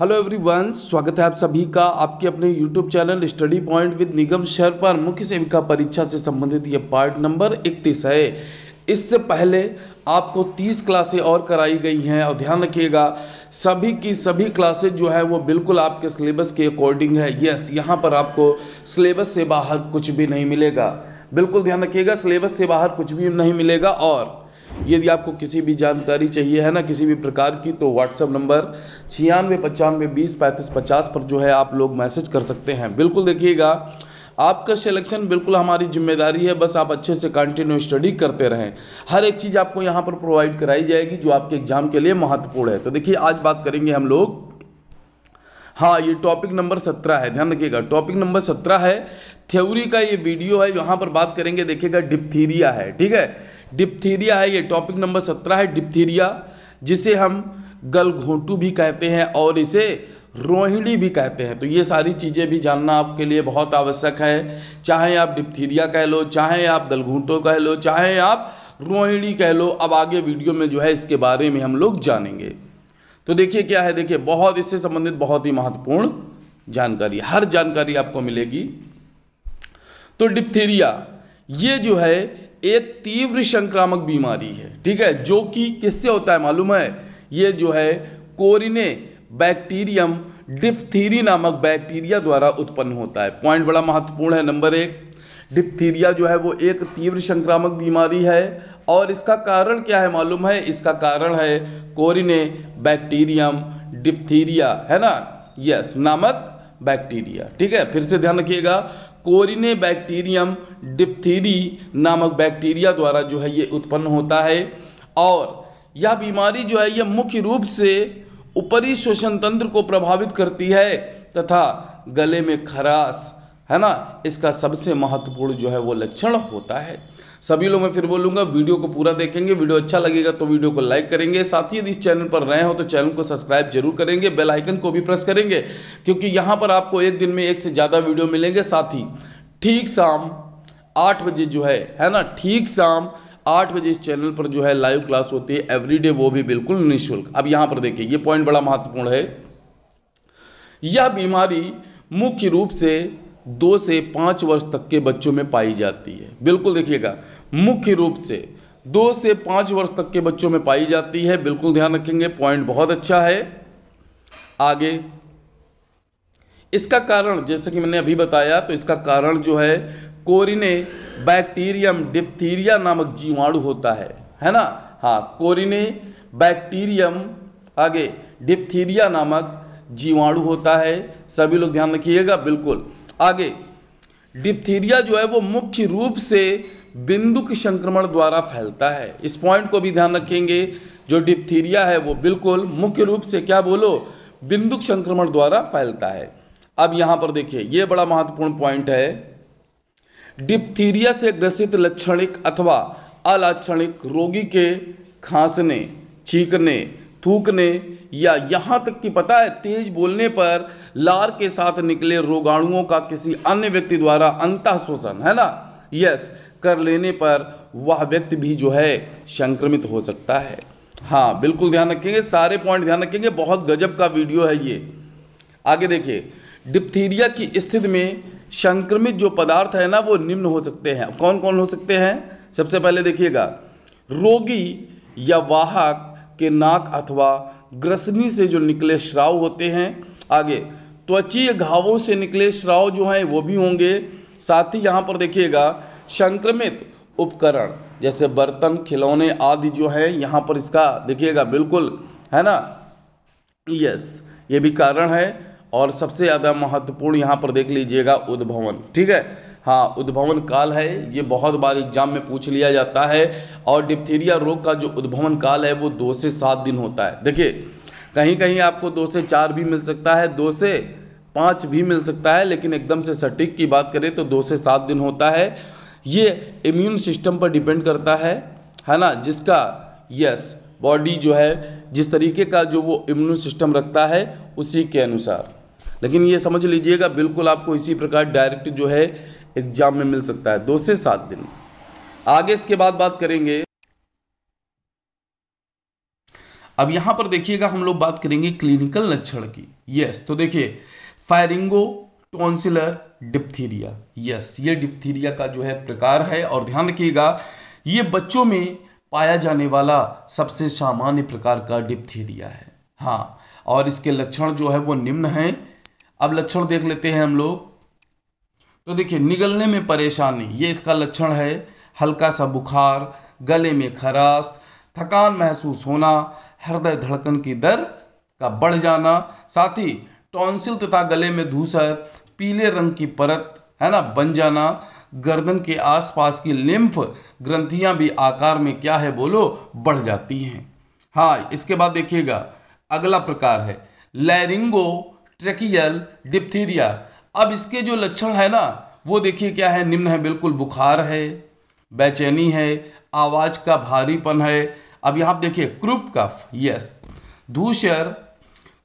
hello everyone स्वागत है आप सभी का आपके अपने YouTube channel study point with Nigam शहर पर मुख्य सेविका परीक्षा से संबंधित ये पार्ट नंबर इकतीस है इससे पहले आपको तीस क्लासें और कराई गई हैं और ध्यान रखिएगा सभी की सभी क्लासेज जो है वो बिल्कुल आपके सिलेबस के अकॉर्डिंग है यस यहाँ पर आपको सिलेबस से बाहर कुछ भी नहीं मिलेगा बिल्कुल ध्यान रखिएगा सिलेबस से बाहर कुछ भी नहीं मिलेगा और यदि आपको किसी भी जानकारी चाहिए है ना किसी भी प्रकार की तो व्हाट्सअप नंबर छियानवे पचानवे बीस पैंतीस पचास पर जो है आप लोग मैसेज कर सकते हैं बिल्कुल देखिएगा आपका सिलेक्शन बिल्कुल हमारी जिम्मेदारी है बस आप अच्छे से कंटिन्यू स्टडी करते रहें हर एक चीज़ आपको यहाँ पर प्रोवाइड कराई जाएगी जो आपके एग्ज़ाम के लिए महत्वपूर्ण है तो देखिए आज बात करेंगे हम लोग हाँ ये टॉपिक नंबर सत्रह है ध्यान रखिएगा टॉपिक नंबर सत्रह है थ्योरी का ये वीडियो है यहाँ पर बात करेंगे देखिएगा डिप्थीरिया है ठीक है डिप्थीरिया है ये टॉपिक नंबर सत्रह है डिप्थीरिया जिसे हम गलघोंटू भी कहते हैं और इसे रोहिणी भी कहते हैं तो ये सारी चीज़ें भी जानना आपके लिए बहुत आवश्यक है चाहे आप डिप्थीरिया कह लो चाहे आप दलघूंटो कह लो चाहे आप रोहिणी कह लो अब आगे वीडियो में जो है इसके बारे में हम लोग जानेंगे तो देखिए क्या है देखिए बहुत इससे संबंधित बहुत ही महत्वपूर्ण जानकारी हर जानकारी आपको मिलेगी तो डिप्थीरिया ये जो है एक तीव्र संक्रामक बीमारी है ठीक है जो कि किससे होता है मालूम है ये जो है कोरिने बैक्टीरियम डिप्थीरी नामक बैक्टीरिया द्वारा उत्पन्न होता है पॉइंट बड़ा महत्वपूर्ण है नंबर एक डिप्थीरिया जो है वो एक तीव्र संक्रामक बीमारी है और इसका कारण क्या है मालूम है इसका कारण है कोरिने बैक्टीरियम डिप्थीरिया है ना यस नामक बैक्टीरिया ठीक है फिर से ध्यान रखिएगा कोरिने बैक्टीरियम डिप्थीरी नामक बैक्टीरिया द्वारा जो है ये उत्पन्न होता है और यह बीमारी जो है ये मुख्य रूप से ऊपरी श्वसन तंत्र को प्रभावित करती है तथा गले में खराश है ना इसका सबसे महत्वपूर्ण जो है वो लक्षण होता है सभी लोग मैं फिर बोलूंगा वीडियो को पूरा देखेंगे वीडियो अच्छा लगेगा तो वीडियो को लाइक करेंगे साथ ही यदि इस चैनल पर रहे हो तो चैनल को सब्सक्राइब जरूर करेंगे बेल आइकन को भी प्रेस करेंगे क्योंकि यहां पर आपको एक दिन में एक से ज़्यादा वीडियो मिलेंगे साथ ही ठीक शाम आठ बजे जो है है ना ठीक शाम आठ बजे इस चैनल पर जो है लाइव क्लास होती है एवरीडे वो भी बिल्कुल निःशुल्क अब यहां पर देखिए ये पॉइंट बड़ा महत्वपूर्ण है यह बीमारी मुख्य रूप से दो से पाँच वर्ष तक के बच्चों में पाई जाती है बिल्कुल देखिएगा मुख्य रूप से दो से पाँच वर्ष तक के बच्चों में पाई जाती है बिल्कुल ध्यान रखेंगे पॉइंट बहुत अच्छा है आगे इसका कारण जैसे कि मैंने अभी बताया तो इसका कारण जो है कोरिने बैक्टीरियम डिप्थीरिया नामक जीवाणु होता है है ना हाँ कोरिने बैक्टीरियम आगे डिप्थीरिया नामक जीवाणु होता है सभी लोग ध्यान रखिएगा बिल्कुल आगे डिप्थीरिया जो है वो मुख्य रूप से बिंदु के संक्रमण द्वारा फैलता है इस पॉइंट को भी ध्यान रखेंगे जो डिप्थीरिया है वो बिल्कुल मुख्य रूप से क्या बोलो बिंदु संक्रमण द्वारा फैलता है अब यहां पर देखिए ये बड़ा महत्वपूर्ण पॉइंट है डिप्थीरिया से ग्रसित लक्षणिक अथवा अलक्षणिक रोगी के खांसने छींकने थूकने या यहाँ तक कि पता है तेज बोलने पर लार के साथ निकले रोगाणुओं का किसी अन्य व्यक्ति द्वारा अंत शोषण है ना यस कर लेने पर वह व्यक्ति भी जो है संक्रमित हो सकता है हाँ बिल्कुल ध्यान रखेंगे सारे पॉइंट ध्यान रखेंगे बहुत गजब का वीडियो है ये आगे देखिए डिप्थीरिया की स्थिति में संक्रमित जो पदार्थ है ना वो निम्न हो सकते हैं कौन कौन हो सकते हैं सबसे पहले देखिएगा रोगी या वाहक के नाक अथवा ग्रसनी से जो निकले श्राव होते हैं आगे त्वचीय घावों से निकले श्राव जो हैं वो भी होंगे साथ ही यहाँ पर देखिएगा संक्रमित उपकरण जैसे बर्तन खिलौने आदि जो है यहाँ पर इसका देखिएगा बिल्कुल है ना यस ये भी कारण है और सबसे ज़्यादा महत्वपूर्ण यहाँ पर देख लीजिएगा उद्भवन ठीक है हाँ उद्भवन काल है ये बहुत बार एग्जाम में पूछ लिया जाता है और डिप्थीरिया रोग का जो उद्भवन काल है वो दो से सात दिन होता है देखिए कहीं कहीं आपको दो से चार भी मिल सकता है दो से पाँच भी मिल सकता है लेकिन एकदम से सटीक की बात करें तो दो से सात दिन होता है ये इम्यून सिस्टम पर डिपेंड करता है है ना जिसका यस बॉडी जो है जिस तरीके का जो वो इम्यून सिस्टम रखता है उसी के अनुसार लेकिन ये समझ लीजिएगा बिल्कुल आपको इसी प्रकार डायरेक्ट जो है एग्जाम में मिल सकता है दो से सात दिन आगे इसके बाद बात करेंगे अब यहां पर देखिएगा हम लोग बात करेंगे क्लिनिकल लक्षण की यस तो देखिए फायरिंगो टॉन्सिलर डिप्थीरिया यस ये डिप्थीरिया का जो है प्रकार है और ध्यान रखिएगा ये बच्चों में पाया जाने वाला सबसे सामान्य प्रकार का डिप्थीरिया है हाँ और इसके लक्षण जो है वो निम्न हैं अब लक्षण देख लेते हैं हम लोग तो देखिए निगलने में परेशानी ये इसका लक्षण है हल्का सा बुखार गले में खराश थकान महसूस होना हृदय धड़कन की दर का बढ़ जाना साथ ही टॉन्सिल तथा गले में धूसर पीले रंग की परत है ना बन जाना गर्दन के आसपास की लिम्फ ग्रंथियां भी आकार में क्या है बोलो बढ़ जाती हैं हाँ इसके बाद देखिएगा अगला प्रकार है लैरिंगो ट्रेकियल डिप्थीरिया अब इसके जो लक्षण है ना वो देखिए क्या है निम्न है बिल्कुल बुखार है बेचैनी है आवाज़ का भारीपन है अब यहाँ देखिए क्रूप कफ यस धूसर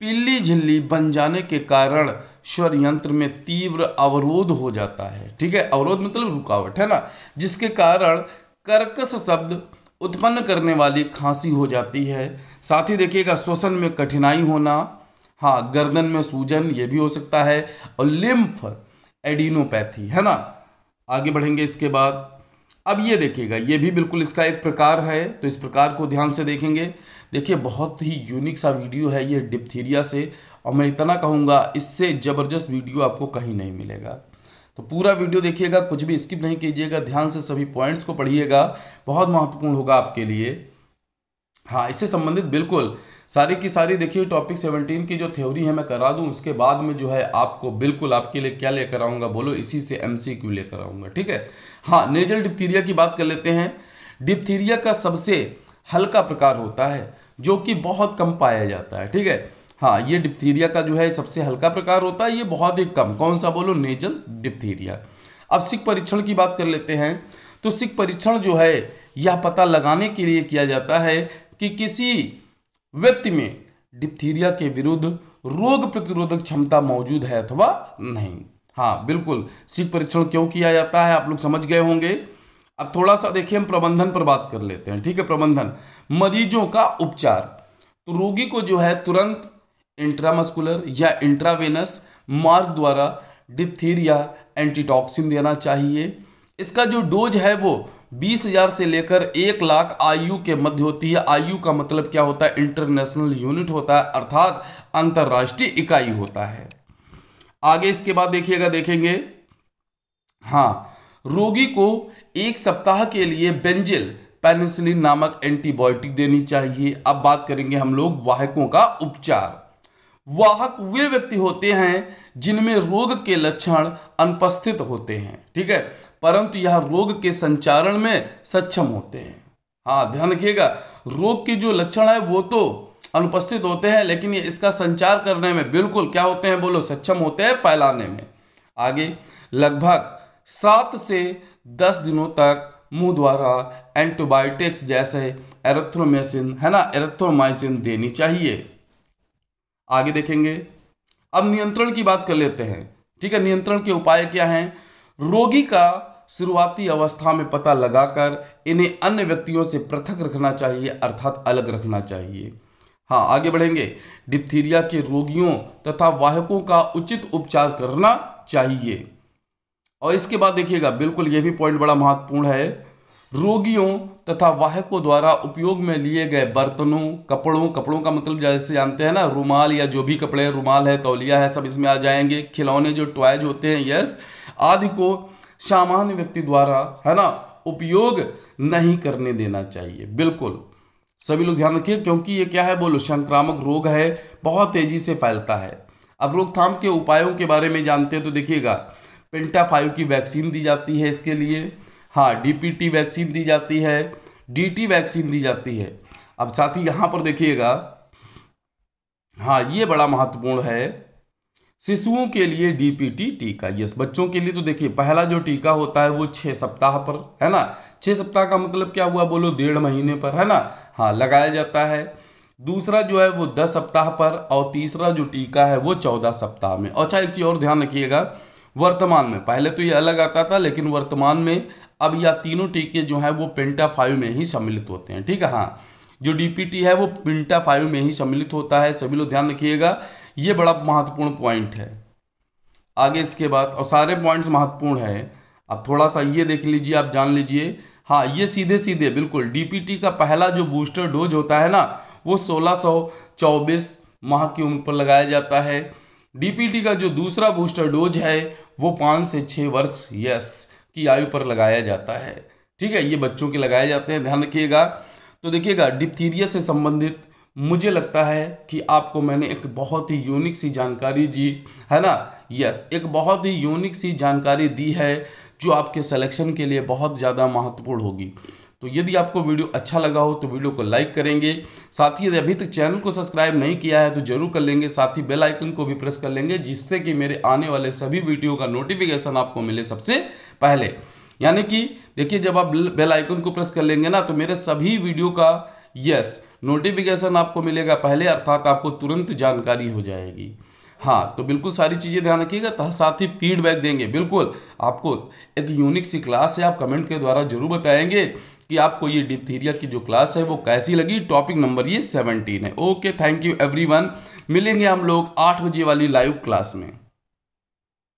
पीली झिल्ली बन जाने के कारण स्वर यंत्र में तीव्र अवरोध हो जाता है ठीक है अवरोध मतलब रुकावट है ना जिसके कारण कर्कश शब्द उत्पन्न करने वाली खांसी हो जाती है साथ ही देखिएगा श्वसन में कठिनाई होना हाँ गर्दन में सूजन ये भी हो सकता है और लिम्फ एडिनोपैथी है ना आगे बढ़ेंगे इसके बाद अब ये देखिएगा ये भी बिल्कुल इसका एक प्रकार है तो इस प्रकार को ध्यान से देखेंगे देखिए बहुत ही यूनिक सा वीडियो है ये डिप्थीरिया से और मैं इतना कहूँगा इससे ज़बरदस्त वीडियो आपको कहीं नहीं मिलेगा तो पूरा वीडियो देखिएगा कुछ भी स्किप नहीं कीजिएगा ध्यान से सभी पॉइंट्स को पढ़िएगा बहुत महत्वपूर्ण होगा आपके लिए हाँ इससे संबंधित बिल्कुल सारी की सारी देखिए टॉपिक 17 की जो थ्योरी है मैं करा दूं उसके बाद में जो है आपको बिल्कुल आपके लिए क्या लेकर आऊँगा बोलो इसी से एम सी क्यू लेकर आऊँगा ठीक है हाँ नेजल डिप्थीरिया की बात कर लेते हैं डिप्थीरिया का सबसे हल्का प्रकार होता है जो कि बहुत कम पाया जाता है ठीक है हाँ ये डिप्थीरिया का जो है सबसे हल्का प्रकार होता है ये बहुत ही कम कौन सा बोलो नेजल डिप्थीरिया अब सिख परीक्षण की बात कर लेते हैं तो सिख परीक्षण जो है यह पता लगाने के लिए किया जाता है कि किसी व्यक्ति में डिप्थीरिया के विरुद्ध रोग प्रतिरोधक क्षमता मौजूद है अथवा नहीं हाँ बिल्कुल सीट परीक्षण क्यों किया जाता है आप लोग समझ गए होंगे अब थोड़ा सा देखिए हम प्रबंधन पर बात कर लेते हैं ठीक है प्रबंधन मरीजों का उपचार तो रोगी को जो है तुरंत इंट्रामस्कुलर या इंट्रावेनस मार्ग द्वारा डिप्थीरिया एंटीटॉक्सिन देना चाहिए इसका जो डोज है वो बीस हजार से लेकर एक लाख आयु के मध्य होती है आयु का मतलब क्या होता है इंटरनेशनल यूनिट होता है अर्थात अंतर्राष्ट्रीय इकाई होता है आगे इसके बाद देखिएगा देखेंगे हाँ रोगी को एक सप्ताह के लिए बेंजिल पेनिसिलिन नामक एंटीबायोटिक देनी चाहिए अब बात करेंगे हम लोग वाहकों का उपचार वाहक वे व्यक्ति होते हैं जिनमें रोग के लक्षण अनुपस्थित होते हैं ठीक है परंतु यह रोग के संचारण में सक्षम होते हैं हाँ ध्यान रखिएगा रोग के जो लक्षण है वो तो अनुपस्थित होते हैं लेकिन ये इसका संचार करने में बिल्कुल क्या होते हैं बोलो सक्षम होते हैं फैलाने में आगे लगभग सात से दस दिनों तक मुंह द्वारा एंटीबायोटिक्स जैसे एरेथ्रोमेसिन है ना एरेथ्रोमाइसिन देनी चाहिए आगे देखेंगे अब नियंत्रण की बात कर लेते हैं ठीक है नियंत्रण के उपाय क्या हैं रोगी का शुरुआती अवस्था में पता लगाकर इन्हें अन्य व्यक्तियों से पृथक रखना चाहिए अर्थात अलग रखना चाहिए हाँ आगे बढ़ेंगे डिप्थीरिया के रोगियों तथा वाहकों का उचित उपचार करना चाहिए और इसके बाद देखिएगा बिल्कुल यह भी पॉइंट बड़ा महत्वपूर्ण है रोगियों तथा वाहकों द्वारा उपयोग में लिए गए बर्तनों कपड़ों कपड़ों का मतलब जैसे जानते हैं ना रुमाल या जो भी कपड़े रुमाल है तौलिया है सब इसमें आ जाएंगे खिलौने जो टॉयज होते हैं यस आदि को सामान्य व्यक्ति द्वारा है ना उपयोग नहीं करने देना चाहिए बिल्कुल सभी लोग ध्यान रखिए क्योंकि ये क्या है बोलो संक्रामक रोग है बहुत तेजी से फैलता है अब रोकथाम के उपायों के बारे में जानते हैं तो देखिएगा पेंटा फाइव की वैक्सीन दी जाती है इसके लिए हाँ डी वैक्सीन दी जाती है डी वैक्सीन दी जाती है अब साथ ही यहाँ पर देखिएगा हाँ ये बड़ा महत्वपूर्ण है शिशुओं के लिए डीपीटी टीका यस बच्चों के लिए तो देखिए पहला जो टीका होता है वो छः सप्ताह पर है ना छः सप्ताह का मतलब क्या हुआ बोलो डेढ़ महीने पर है ना हाँ लगाया जाता है दूसरा जो है वो दस सप्ताह पर और तीसरा जो टीका है वो चौदह सप्ताह में अच्छा एक चीज़ और ध्यान रखिएगा वर्तमान में पहले तो ये अलग आता था लेकिन वर्तमान में अब यह तीनों टीके जो हैं वो पेंटा फाइव में ही सम्मिलित होते हैं ठीक है हाँ जो डीपीटी है वो पिंटा फाइव में ही सम्मिलित होता है सभी लोग ध्यान रखिएगा ये बड़ा महत्वपूर्ण पॉइंट है आगे इसके बाद और सारे पॉइंट्स महत्वपूर्ण है आप थोड़ा सा ये देख लीजिए आप जान लीजिए हाँ ये सीधे सीधे बिल्कुल डीपीटी का पहला जो बूस्टर डोज होता है ना वो सोलह सौ चौबीस माह की उम्र पर लगाया जाता है डीपीटी का जो दूसरा बूस्टर डोज है वो पाँच से छः वर्ष यस की आयु पर लगाया जाता है ठीक है ये बच्चों के लगाए जाते हैं ध्यान रखिएगा तो देखिएगा डिप्थीरिया से संबंधित मुझे लगता है कि आपको मैंने एक बहुत ही यूनिक सी जानकारी जी है ना यस एक बहुत ही यूनिक सी जानकारी दी है जो आपके सिलेक्शन के लिए बहुत ज़्यादा महत्वपूर्ण होगी तो यदि आपको वीडियो अच्छा लगा हो तो वीडियो को लाइक करेंगे साथ ही यदि अभी तक चैनल को सब्सक्राइब नहीं किया है तो जरूर कर लेंगे साथ ही बेल आइकन को भी प्रेस कर लेंगे जिससे कि मेरे आने वाले सभी वीडियो का नोटिफिकेशन आपको मिले सबसे पहले यानी कि देखिए जब आप बेल आइकन को प्रेस कर लेंगे ना तो मेरे सभी वीडियो का यस नोटिफिकेशन आपको मिलेगा पहले अर्थात आपको तुरंत जानकारी हो जाएगी हाँ तो बिल्कुल सारी चीज़ें ध्यान रखिएगा तो साथ ही फीडबैक देंगे बिल्कुल आपको एक यूनिक सी क्लास है आप कमेंट के द्वारा जरूर बताएंगे कि आपको ये डिथीरिया की जो क्लास है वो कैसी लगी टॉपिक नंबर ये सेवनटीन है ओके थैंक यू एवरीवन मिलेंगे हम लोग आठ बजे वाली लाइव क्लास में